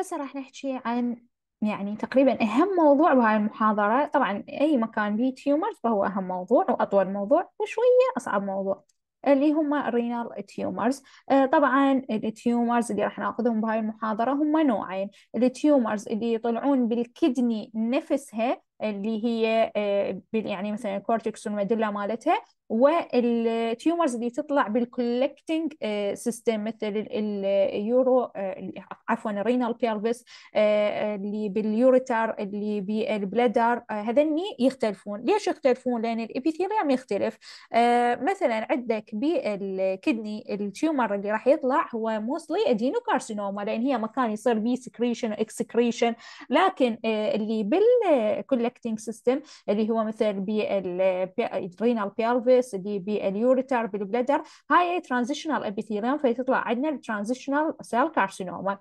هسه راح نحكي عن يعني تقريبا أهم موضوع بهاي المحاضرة طبعا أي مكان بي تيومرز فهو أهم موضوع وأطول موضوع وشوية أصعب موضوع اللي هم الرينال آه، تيومرز طبعا التيومرز اللي راح ناخذهم بهاي المحاضرة هم نوعين التيومرز اللي يطلعون بالكدني نفسها اللي هي آه، يعني مثلا الكورتكس والمدلة مالتها والتيومرز اللي تطلع بالكولكتنج سيستم مثل اليورو آه، عفوا الرينال بيرفيس آه، اللي باليوريتر اللي بالبلادر آه، هذني يختلفون ليش يختلفون لان الابيثيليوم يختلف مثلا عندك بالكدني التيومر اللي راح يطلع هو موستلي ادينوكارسينوما لان هي مكان يصير بي سكريشن واكسكريشن لكن اللي بالكولكتنج سيستم اللي هو مثل بالرينال بيرفيس بالبريس اللي باليوريتر بالبلدر هاي ترانزيشنال ابيثيليوم فتطلع عندنا الترانزيشنال سيل كارسينوما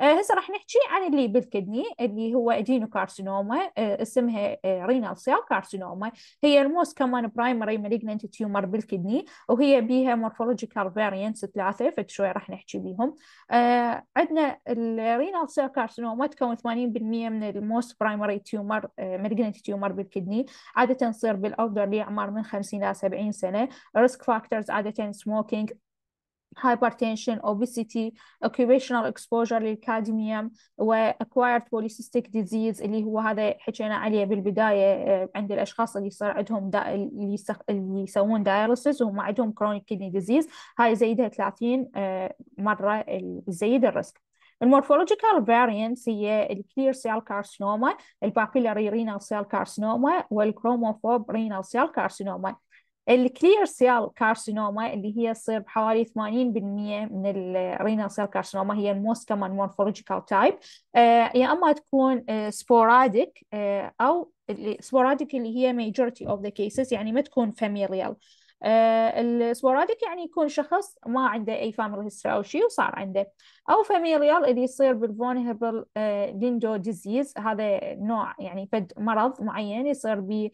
آه، هسه راح نحكي عن اللي بالكدني اللي هو ادينو آه، كارسينوما اسمها رينال سيل كارسينوما هي الموست كمان برايمري مالجننت تيومر بالكدني وهي بيها مورفولوجيكال فارينس ثلاثه فد شوي راح نحكي بيهم آه، عندنا الرينال سيل كارسينوما تكون 80% من الموست برايمري تيومر مالجننت تيومر بالكدني عاده تصير اللي اعمار من 50 ل 70 سنه ريسك فاكتورز عاده سموكينج hypertension, obesity, occupational exposure للكادميوم و acquired polycystic disease اللي هو هذا حكينا عليه بالبداية آه، عند الأشخاص اللي صار عندهم دا اللي, يسخ... اللي يسوون dialysis وهم عندهم chronic kidney disease هاي زيدها 30 آه، مرة زيد الريسك المورفولوجيكال فارينس هي الكلير سيل كارسينوما البابيلاري رينال سيل كارسينوما والكروموفوب رينال سيل كارسينوما الكلير سيل كارسينوما اللي هي تصير بحوالي 80% من الرينا سيل كارسينوما هي الموست كمان مورفولوجيكال تايب يا اما تكون سبوراديك آه، آه، او سبوراديك اللي هي ميجورتي اوف ذا كيسز يعني ما تكون فاميليال familial آه، السبوراديك يعني يكون شخص ما عنده اي فاميلي هيستوري او شيء وصار عنده uh, او فاميليال اللي يصير بالفونهبل لينجو ديزيز هذا نوع يعني فد مرض معين يصير ب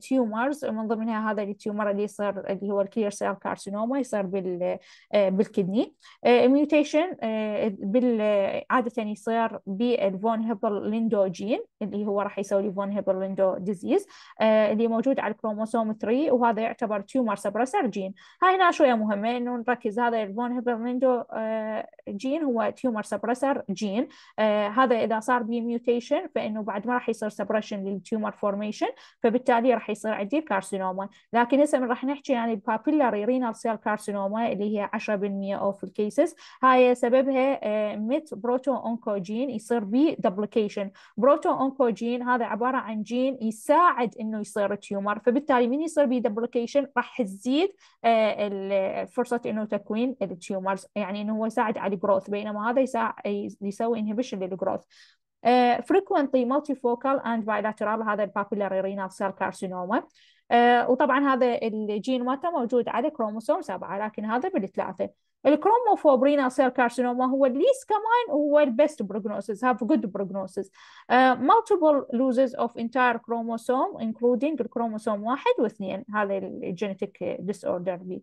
تيومرز آه، من ضمنها هذا التيومر اللي يصير اللي هو الكلير سيل كارسينوما يصير بال آه، بالكدني ميوتيشن آه، بال عاده يصير بالفونهبل لينجو جين اللي هو راح يسوي فونهبل لينجو ديزيز اللي موجود على الكروموسوم 3 وهذا يعتبر تيومر سبرسر جين هاي هنا شويه مهمه انه نركز هذا الفونهبل لينجو جين جين هو تيومر سبرسر جين آه هذا اذا صار بيه ميوتيشن فانه بعد ما راح يصير سبرشن للتيومر فورميشن فبالتالي راح يصير عندي كارسينوما لكن هسه راح نحكي يعني البابيلاري رينال سيل كارسينوما اللي هي 10% اوف الكيسز هاي سببها آه ميت بروتو اونكوجين يصير بي دبليكيشن بروتو اونكوجين هذا عباره عن جين يساعد انه يصير تيومر فبالتالي من يصير بي دبليكيشن راح تزيد آه فرصه انه تكوين التيومرز يعني انه هو يساعد على الجروث growth بينما هذا يسوي inhibition للgrowth Uh, frequently multifocal and bilateral هذا البابيلاري رينال سيل كارسينوما uh, وطبعا هذا الجين مالته موجود على كروموسوم سبعة لكن هذا بالثلاثة الكروموفوب رينال سيل كارسينوما هو الليس كمان هو البيست بروجنوسيس هاف جود بروجنوسيس مالتيبل لوزز اوف انتاير كروموسوم انكلودينج الكروموسوم واحد واثنين هذا الجينيتيك ديس اوردر بي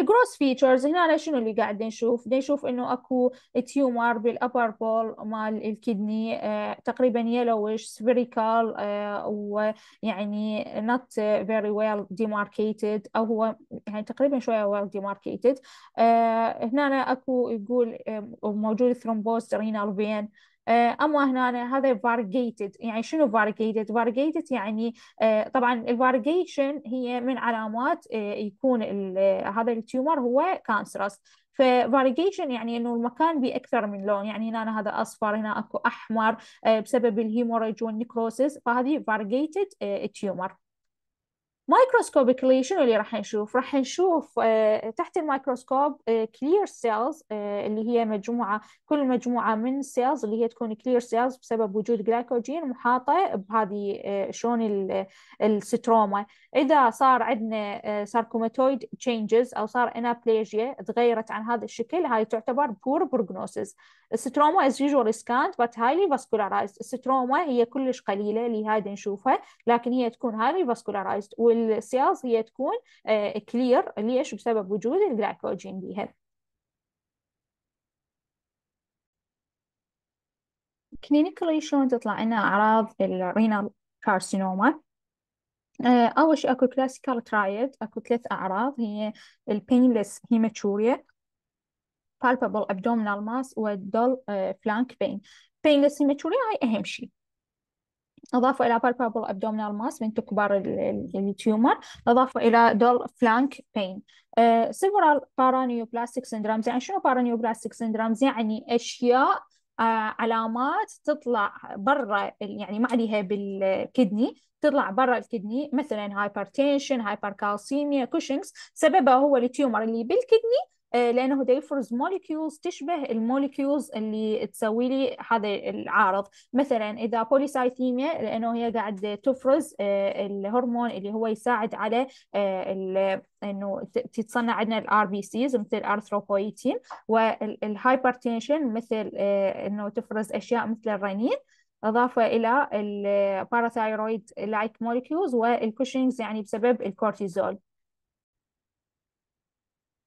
الجروس فيتشرز هنا شنو اللي قاعد نشوف نشوف انه اكو تيومر بالابر بول مال الكدني آه، تقريبا يلوش سبيريكال ويعني نوت فيري ويل ديماركيتد او هو يعني تقريبا شويه well demarcated آه، هنا اكو يقول موجود ثرومبوز رينال فين آه، اما هنا هذا variegated يعني شنو variegated variegated يعني آه، طبعا الفاريجيشن هي من علامات آه، يكون هذا التيومر هو كانسرس ففاريجيشن يعني انه المكان باكثر من لون يعني هنا هذا اصفر هنا اكو احمر بسبب الهيموريج والنكروسيس فهذه variegated تيومر مايكروسكوبيكلي شنو اللي راح نشوف راح نشوف آه، تحت الميكروسكوب كلير آه، سيلز آه، اللي هي مجموعه كل مجموعه من سيلز اللي هي تكون كلير سيلز بسبب وجود جلايكوجين محاطه بهذه شلون الستروما اذا صار عندنا ساركوماتويد تشينجز او صار انابليجيا تغيرت عن هذا الشكل هاي تعتبر بور بروجنوسيس الستروما is usually scant but highly vascularized الستروما هي كلش قليلة اللي نشوفها لكن هي تكون highly vascularized والسيلز هي تكون كلير آه، ليش بسبب وجود الجلايكوجين بيها كلينيكلي شلون تطلع لنا أعراض الرينال آه، كارسينوما أول شيء أكو كلاسيكال ترايد أكو ثلاث أعراض هي البينلس هيماتوريا palpable abdominal mass والdull flank pain pain asymmetry هاي أهم شيء أضافوا إلى palpable abdominal mass من تكبر التيومر أضافوا إلى dull flank pain uh, several paraneoplastic syndromes يعني شنو paraneoplastic syndromes يعني أشياء uh, علامات تطلع برا يعني ما عليها بالكدني تطلع برا الكدني مثلا hypertension hypercalcemia cushings سببها هو التيومر اللي بالكدني آه، لانه ده يفرز مولكيولز تشبه المولكيولز اللي تسوي لي هذا العارض مثلا اذا بوليسايثيميا لانه هي قاعد تفرز آه، الهرمون اللي هو يساعد على آه، انه تتصنع عندنا الار بي سيز مثل ارثروبويتين والهايبرتنشن مثل انه تفرز اشياء مثل الرنين اضافه الى الباراثايرويد لايك مولكيولز والكوشنجز يعني بسبب الكورتيزول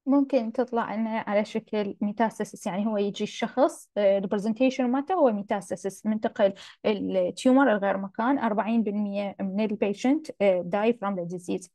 ممكن تطلع إنها على شكل ميتاستاسيس يعني هو يجي الشخص البرزنتيشن آه، مالته هو ميتاستاسيس منتقل التيومر لغير مكان 40% من البيشنت داي فروم ذا ديزيز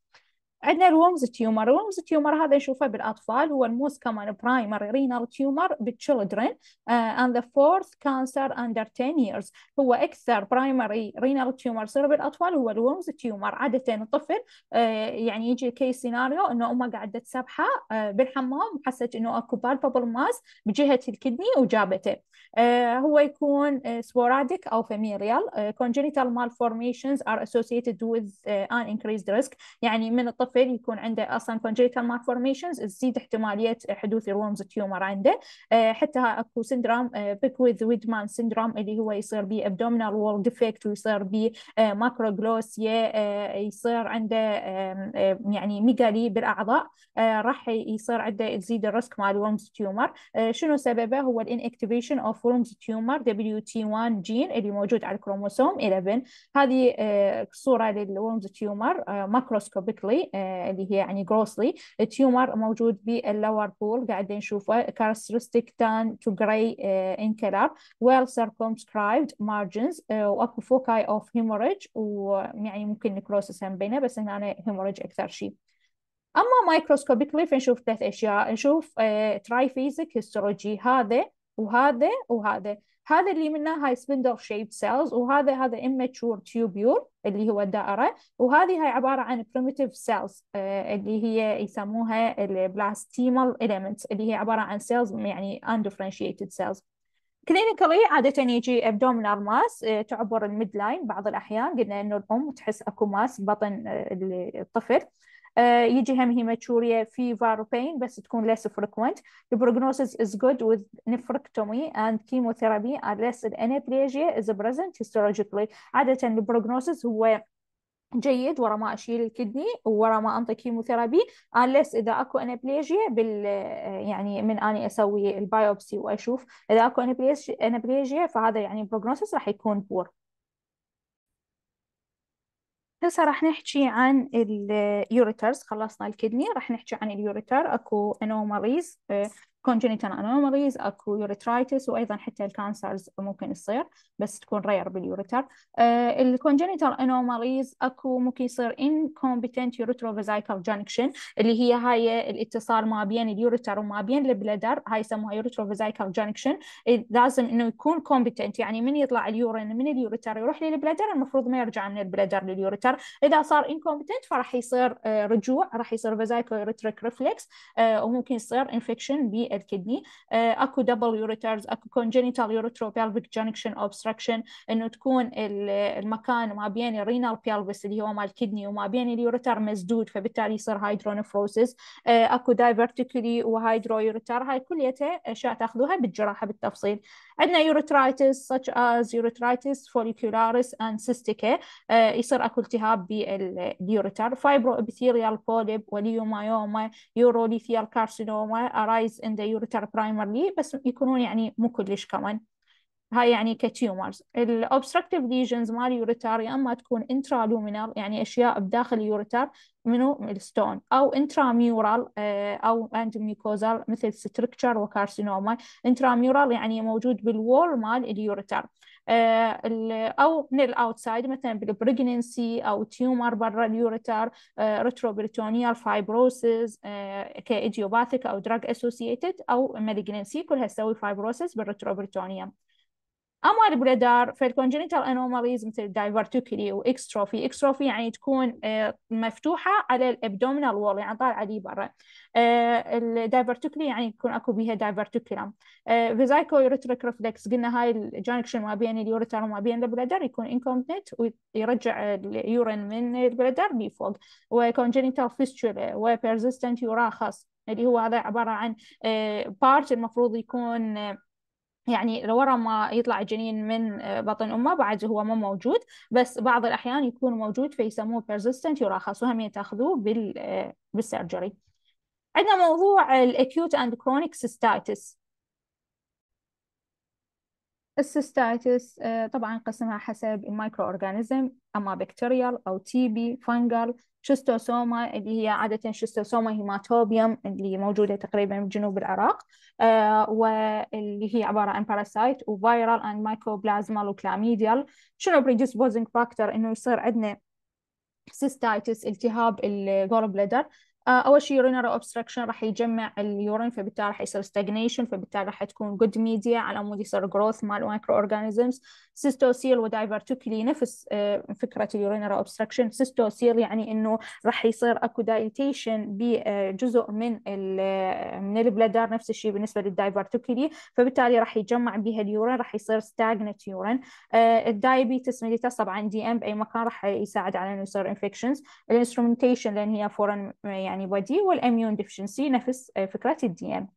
عندنا الورمز تيومر الورمز تيومر هذا نشوفه بالاطفال هو الموست كمان برايمري رينال تيومر بالتشيلدرن اند ذا فورث كانسر اندر 10 ييرز هو اكثر برايمري رينال تيومر يصير بالاطفال هو الورمز تيومر عاده الطفل uh, يعني يجي كي سيناريو انه امه قاعده تسبحه uh, بالحمام وحست انه اكو بالبابل ماس بجهه الكدني وجابته uh, هو يكون سبوراديك او فاميليال كونجنتال مالفورميشنز ار اسوسييتد وذ ان انكريزد ريسك يعني من الطفل بروفيل يكون عنده اصلا congenital malformations تزيد احتماليه حدوث الورمز تيومر عنده آه، حتى اكو سندروم بيكويث ويدمان سندروم اللي هو يصير بيه ابدومينال وول ديفكت ويصير بيه ماكروغلوسيا آه، يصير عنده يعني ميجالي بالاعضاء آه، راح يصير عنده تزيد الريسك مال ورمز تيومر شنو سببه هو الانكتيفيشن اوف ورمز تيومر دبليو تي 1 جين اللي موجود على الكروموسوم 11 هذه صوره للورمز تيومر ماكروسكوبيكلي اللي هي يعني جروسلي التيومر موجود باللور بول قاعدين نشوفه tan to gray جراي uh, in color well circumscribed margins uh, واكو فوكاي اوف هيموريج ويعني ممكن نكروسس هم بينه بس هنا hemorrhage هيموريج اكثر شيء اما مايكروسكوبيكلي فنشوف ثلاث اشياء نشوف ترايفيزك uh, هيستولوجي هذا وهذا وهذا هذا اللي منه هاي سبندل شيب سيلز وهذا هذا immature تيوبيول اللي هو الدائرة وهذه هاي عبارة عن primitive cells آه، اللي هي يسموها البلاستيمال elements اللي هي عبارة عن cells يعني undifferentiated cells كلينيكالي عادة يجي ابدومينال آه، ماس تعبر الميد لاين بعض الأحيان قلنا إنه الأم تحس أكو ماس بطن آه، الطفل آه، يجي هم هيماتوريا في فاروبين بس تكون less frequent the prognosis is good with nephrectomy and chemotherapy unless الانابليجيا is present histologically عادة البروجنوسيس هو جيد ورا ما اشيل الكدني ورا ما انطي كيموثيرابي unless اذا اكو انابليجيا بال آه، يعني من اني اسوي البايوبسي واشوف اذا اكو انابليجيا فهذا يعني بروجنوسيس راح يكون بور هسه راح نحكي عن اليوريترز خلصنا الكدني راح نحكي عن اليوريتر اكو انوماليز آه، congenital anomalies اكو يوريترايتس وايضا حتى الكانسرز ممكن يصير بس تكون رير باليوريتر الكونجنيتال انوماليز اكو ممكن يصير incompetent ureterovesical جانكشن اللي هي هاي الاتصال ما بين اليوريتر وما بين البلدر هاي يسموها ureterovesical جانكشن لازم انه يكون competent يعني من يطلع اليورين من اليوريتر يروح للبلدر المفروض ما يرجع من البلدر لليوريتر اذا صار incompetent فراح يصير آه، رجوع راح يصير vesical ureteric ريفلكس آه، وممكن يصير infection الكدني اكو دبل يوريترز اكو كونجينيتال يوروتروبيال junction اوبستراكشن انه تكون المكان ما بين الرينال بيلفس اللي هو مال الكدني وما بين اليوريتر مسدود فبالتالي يصير هايدرونفروسس اكو دايفرتيكولي وهايدرو يوريتر هاي كليتها اشياء تاخذوها بالجراحه بالتفصيل عندنا urethritis such as urethritis follicularis and cystica يصير اكو التهاب باليوريتر ابيثيريال polyp وليومايوما يوروليثيال carcinoma arise in the ureter primarily بس يكونون يعني مو كلش كمان هاي يعني كتيومرز الاوبستراكتيف ليجنز مال يوريتار يا اما تكون انترا لومينال يعني اشياء بداخل اليوريتار منو الستون او انترا آه، ميورال او اند ميكوزال مثل ستركتشر وكارسينوما انترا ميورال يعني موجود بالوول مال اليوريتار آه، او من الاوتسايد مثلا بالبريجننسي او تيومر برا اليوريتار ريتروبريتونيال فايبروسيس كايديوباثيك او دراج اسوسييتد او مالجننسي كلها تسوي فايبروسيس بالريتروبريتونيا موارد بالادار في الكونجنتال انوماليز مثل الدايفرتيكولي واكستروفي اكستروفي يعني تكون آه، مفتوحه على الابدومينال وول يعني طالعه لي برا آه، الدايفرتيكولي يعني يكون اكو بيها دايفرتيكولم فيزايكو يوريتريك ريفلكس قلنا هاي الجانكشن ما بين اليوريتر وما بين البلادر يكون انكومبنت ويرجع اليورين من البلادر لفوق وكونجنتال فيستولا وبيرزيستنت يراخص اللي هو هذا عباره عن بارت آه، المفروض يكون يعني ورا ما يطلع الجنين من آه، بطن امه بعد هو مو موجود بس بعض الاحيان يكون موجود فيسموه persistent يراخص وهم يتاخذوه بال آه، بالسيرجري عندنا موضوع الاكيوت اند كرونيك سيستايتس السيستايتس طبعا قسمها حسب المايكرو اورجانيزم اما بكتيريال او بي فانجل شستوسوما اللي هي عادة شستوسوما هيماتوبيوم اللي موجودة تقريبا بجنوب العراق آه واللي هي عبارة عن باراسايت وفيرال اند مايكوبلازمال وكلاميديال شنو بريدوس بوزنج فاكتور انه يصير عندنا سيستايتس التهاب الجول بلدر آه، اول شيء urinary obstruction راح يجمع اليورين فبالتالي راح يصير ستاجنيشن فبالتالي راح تكون جود ميديا على مود يصير جروث مال مايكرو اورجانيزمز سيستوسيل ودايفرتوكلي نفس آه، فكره urinary obstruction سيستوسيل يعني انه راح يصير اكو دايتيشن بجزء آه، من من البلادر نفس الشيء بالنسبه للدايفرتوكلي فبالتالي راح يجمع بها اليورين راح يصير ستاجنت يورين الدايابيتس ميليتس طبعا دي ام باي مكان راح يساعد على انه يصير انفكشنز الانسترومنتيشن لان هي فورن يعني الانتي بودي والاميون ديفشنسي نفس آه، فكره الدي ام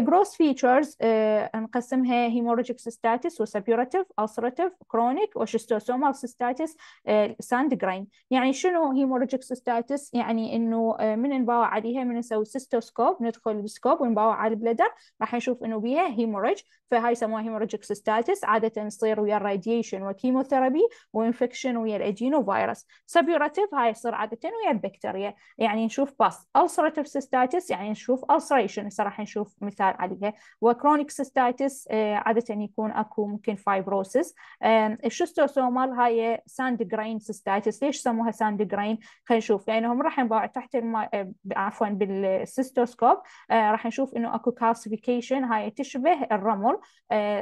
gross features uh, نقسمها hemorrhagic cystitis و suppurative, ulcerative, chronic و schistosomal cystitis uh, sandgrain يعني شنو hemorrhagic cystitis يعني انه من نباوع عليها من نسوي cystoscope ندخل بسكوب ونباوع على البلدر راح نشوف انه بيها hemorrhage فهاي يسموها hemorrhagic cystitis عادة تصير ويا radiation و chemotherapy و infection ويا الادينوفيروس suppurative هاي يصير عادة ويا البكتيريا يعني نشوف بس ulcerative cystitis يعني نشوف ulceration هسه راح نشوف مثال مثال عليها وكرونيك سيستايتس آه، عاده يكون اكو ممكن فايبروسس الشستوسومال هاي ساند جرين سيستايتس ليش سموها ساند جرين خلينا نشوف لانهم راح ينباع تحت الماء آه، عفوا بالسيستوسكوب آه، راح نشوف انه اكو كالسيفيكيشن هاي تشبه الرمل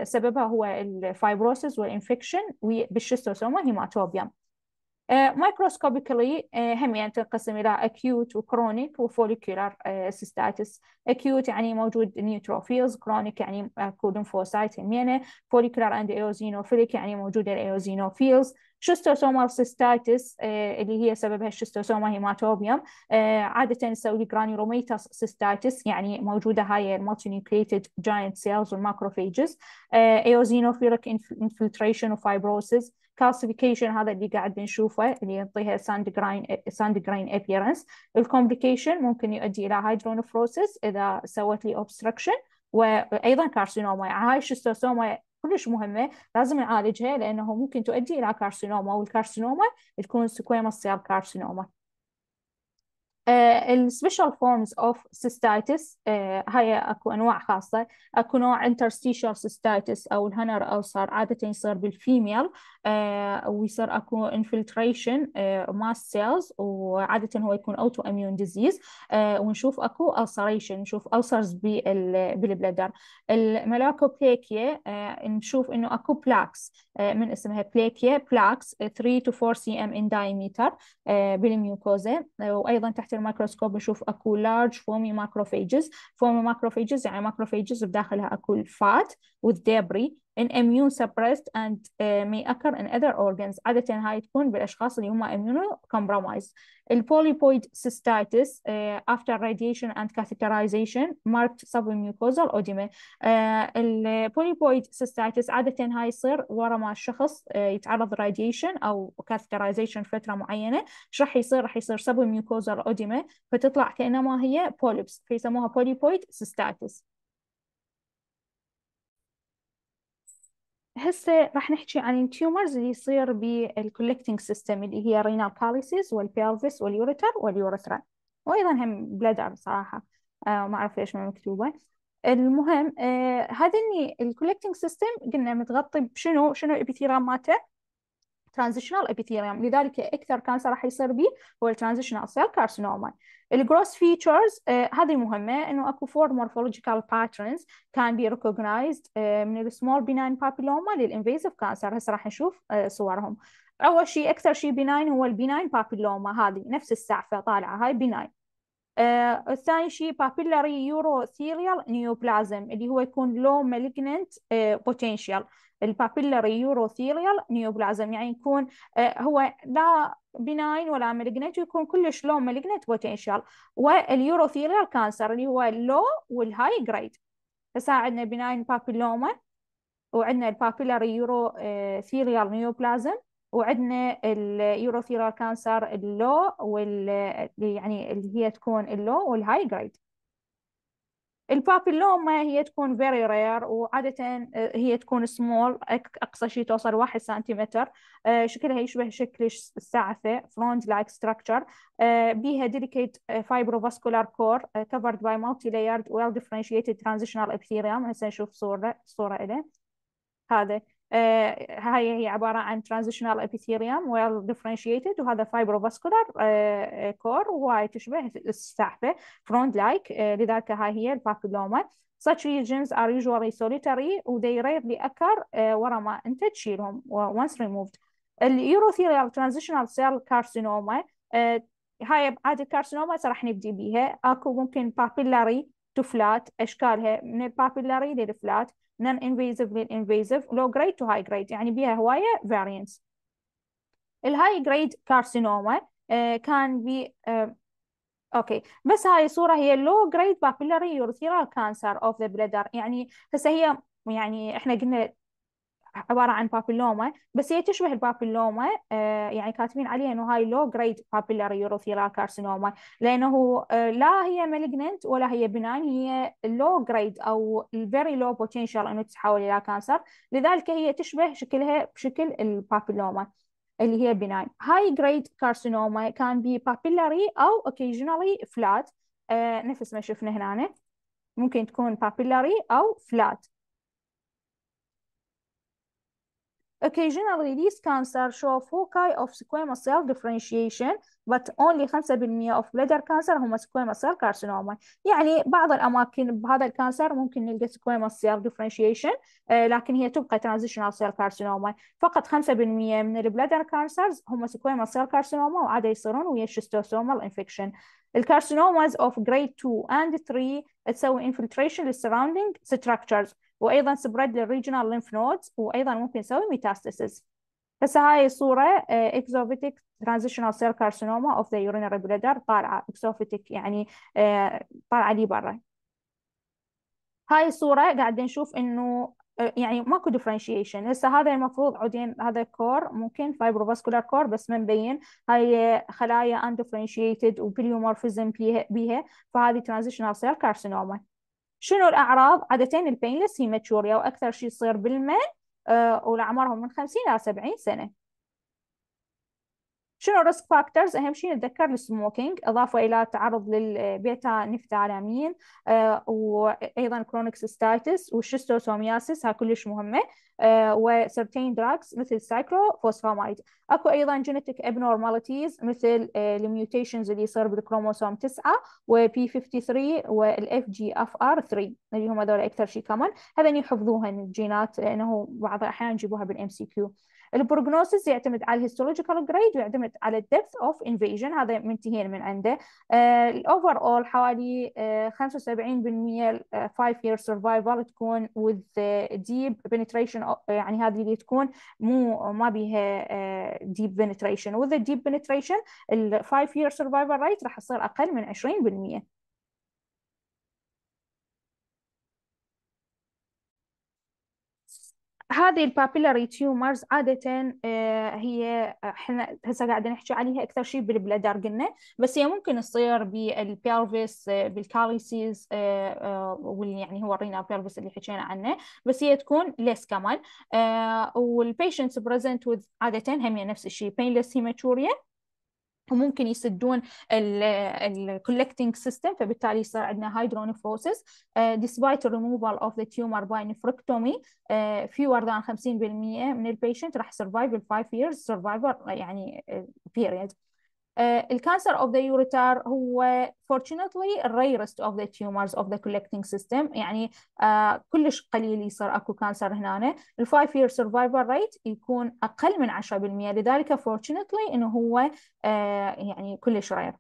سببها هو الفايبروسس والانفكشن بالشستوسومال هيماتوبيا مايكروسكوبيكلي آه، آه، هم يعني تنقسم إلى acute وكرونيك وفوليكولار سيستاتس acute يعني موجود نيوتروفيلز كرونيك يعني كودنفوسايت همينة فوليكولار اند ايوزينوفيليك يعني موجودة الايوزينوفيلز شستوسومال سيستاتس آه، اللي هي سببها الشستوسوما هيماتوبيوم عادة تسوي نسوي جرانيوروميتاس سيستاتس يعني موجودة هاي المالتينيوكليتد جاينت سيلز والماكروفيجز ايوزينوفيليك انفلتريشن وفايبروسيس الكالسيفيكيشن هذا اللي قاعد نشوفه اللي ينطيها ساند جراين ساند جراين ابييرنس الكومبليكيشن ممكن يؤدي الى هايدرونفروسس اذا سوت لي اوبستراكشن وايضا كارسينوما هاي الشستوسوما كلش مهمة لازم نعالجها لأنه ممكن تؤدي إلى كارسينوما والكارسينوما تكون سكويما سيل كارسينوما السبيشال فورمز اوف سيستايتس هاي اكو انواع خاصه اكو نوع انترستيشال سيستايتس او الهنر اوصر عاده يصير بالفيميل ويصير آه، اكو انفلتريشن ماس سيلز وعاده هو يكون اوتو اميون ديزيز ونشوف اكو السريشن نشوف السرز بالبلدر الملاكوبليكيا آه، نشوف انه اكو بلاكس آه، من اسمها بليكيا بلاكس 3 to 4 سي ام ان diameter بالميوكوزا وايضا تحت الميكروسكوب نشوف اكو large فومي ماكروفاجز فومي ماكروفاجز يعني ماكروفاجز بداخلها اكو الفات والديبري in immune suppressed and uh, may occur in other organs عادة هاي تكون بالأشخاص اللي هم immunocompromised البوليبويد cystitis uh, after radiation and catheterization marked submucosal edema uh, البوليبويد cystitis عادة هاي يصير ورا ما الشخص uh, يتعرض radiation أو catheterization فترة معينة شو راح يصير راح يصير submucosal edema فتطلع كأنما هي polyps فيسموها polypoid cystitis هسه راح نحكي عن التيومرز اللي يصير بالكولكتنج سيستم اللي هي رينال كاليسيز والبيلفيس واليوريتر واليوريثرا وايضا هم بلادر صراحه آه ما اعرف ليش ما مكتوبه المهم آه هذني الكولكتنج سيستم قلنا متغطي بشنو شنو الابيثيرام مالته ترانزيشنال ابيثيليوم لذلك اكثر كانسر راح يصير به هو الترانزيشنال سيل كارسينوما الجروس فيتشرز آه، هذه مهمه انه اكو فور مورفولوجيكال باترنز كان بي ريكوجنايزد آه، من السمول بيناين بابيلوما للانفيزيف كانسر هسه راح نشوف آه، صورهم اول شيء اكثر شيء بيناين هو البيناين بابيلوما هذه نفس السعفه طالعه هاي بيناين آه، الثاني شيء بابيلاري يورو سيريال نيوبلازم اللي هو يكون لو مالجننت بوتنشال البابيلاري يورو سيريال نيوبلازم يعني يكون آه، هو لا بناين ولا مالجننت ويكون كلش لو مالجننت بوتنشال واليورو سيريال كانسر اللي هو اللو والهاي جريد هسه عندنا بناين بابيلوما وعندنا البابيلاري يورو سيريال نيوبلازم وعندنا اليوروثيرال كانسر اللو وال يعني اللي هي تكون اللو والهاي جريد البابيلوما هي تكون فيري رير وعادة آه، هي تكون سمول أقصى شيء توصل واحد سنتيمتر آه، شكلها يشبه شكل السعفة frond لايك structure آه، بيها delicate fibrovascular كور كفرد باي مالتي لايرد ويل ديفرنشيتد ترانزيشنال ابثيريوم هسه نشوف صورة صورة له هذا هاي هي عبارة عن transitional epithelium well differentiated وهذا fibrovascular كور وهاي تشبه السحبة front like لذلك هاي هي البابيلوما such regions are usually solitary و they rarely occur ورا ما انت تشيلهم once removed transitional cell carcinoma كارسينوما هاي عادي الكارسينوما راح نبدي بيها اكو ممكن بابيلاري فلات اشكالها من البابيلاري للفلات نون انفيزيف للانفيزيف لو جريد تو هاي جريد يعني بيها هوايه فارينس الهاي جريد كارسينوما كان بي آه، اوكي بس هاي الصوره هي لو جريد بابيلاري يورثيرال كانسر اوف ذا بليدر يعني هسه هي يعني احنا قلنا عبارة عن بابيلوما بس هي تشبه البابيلوما آه، يعني كاتبين عليها أنه هاي لو جريد بابيلاري يوروثيلال كارسينوما لأنه آه، لا هي مالجننت ولا هي بنان هي لو جريد أو فيري لو بوتنشال أنه تتحول إلى كانسر لذلك هي تشبه شكلها بشكل البابيلوما اللي هي بنان هاي جريد كارسينوما كان بي بابيلاري أو اوكيجنالي آه، فلات نفس ما شفنا هنا ممكن تكون بابيلاري أو فلات Occasional release cancer show foci of squamous cell differentiation but only 5% of bladder cancer هم squamous cell carcinoma يعني بعض الأماكن بهذا الكانسر ممكن نلقى squamous cell differentiation لكن هي تبقى transitional cell carcinoma فقط 5% من البلادر كانسرز هم squamous cell carcinoma وعادة يصيرون ويا schistosomal infection carcinomas of grade 2 and 3 تسوي infiltration للsurrounding structures وايضا سبريد للريجنال لينف نودز وايضا ممكن نسوي ميتاستاسيس هسه هاي صورة اكزوفيتيك ترانزيشنال سيل كارسينوما اوف ذا يورينري بلادر طالعة اكزوفيتيك يعني آه، طالعة لي برا هاي الصورة قاعد نشوف انه آه، يعني ماكو ديفرنشيشن هسه هذا المفروض عودين هذا كور ممكن فايبروفاسكولار كور بس ما مبين هاي خلايا اندفرنشيتد وبليومورفيزم بيها فهذه ترانزيشنال سيل كارسينوما شنو الأعراض عادة البينلس هيماتوريا وأكثر شيء يصير بالمن آه، والاعمارهم من 50 إلى 70 سنة شنو الريسك فاكتورز اهم شيء نتذكر السموكينج اضافه الى تعرض للبيتا نفتالامين آه، وايضا كرونيك سيستايتس والشيستوسومياسيس ها كلش مهمه آه وسيرتين دراجز مثل سايكرو فوسفامايد اكو ايضا جينيتك ابنورماليتيز مثل الميوتيشنز آه، اللي يصير بالكروموسوم 9 وبي 53 والاف جي اف ار 3 اللي هم هذول اكثر شيء كمان هذين يحفظوهن الجينات لانه بعض الاحيان يجيبوها بالام سي كيو البروجنوسيس يعتمد على الهيستولوجيكال جريد ويعتمد على الدبث اوف انفيجن هذا منتهين من عنده الاوفر uh, اول حوالي uh, 75% 5 year survival تكون with deep penetration يعني هذه اللي تكون مو ما بيها آه، deep penetration with the deep penetration ال 5 year survival rate راح تصير اقل من 20% هذه البابيلاري تيومرز عادة آه، هي آه، احنا هسه قاعدة نحكي عليها أكثر شيء بالبلادر قلنا بس هي ممكن تصير بالبيرفيس آه، بالكاليسيز واللي يعني هو الرينا بيرفيس اللي حكينا عنه بس هي تكون ليس كمان والبيشنتس بريزنت وذ عادة هم يعني نفس الشيء painless hematuria وممكن يسدون الكولكتنج سيستم فبالتالي يصير عندنا هايدرونيفوسس ديسبايت الريموفال اوف ذا تيومر باي نفركتومي فيور ذان 50% من البيشنت راح سرفايف 5 ييرز سرفايفر يعني بيريد آه، الكانسر اوف ذا يوريتار هو fortunately الريرست اوف ذا تيومرز اوف ذا كولكتنج سيستم يعني uh, كلش قليل يصير اكو كانسر هنا الفايف year survival rate يكون اقل من 10% لذلك fortunately انه هو uh, يعني كلش رير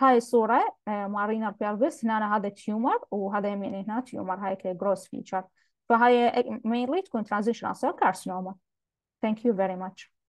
هاي الصورة آه مارينا بيرفيس هنا هذا تيومر وهذا يمين هنا تيومر هاي كجروس فيتشر فهاي مينلي آه، تكون ترانزيشنال سيل carcinoma thank you very much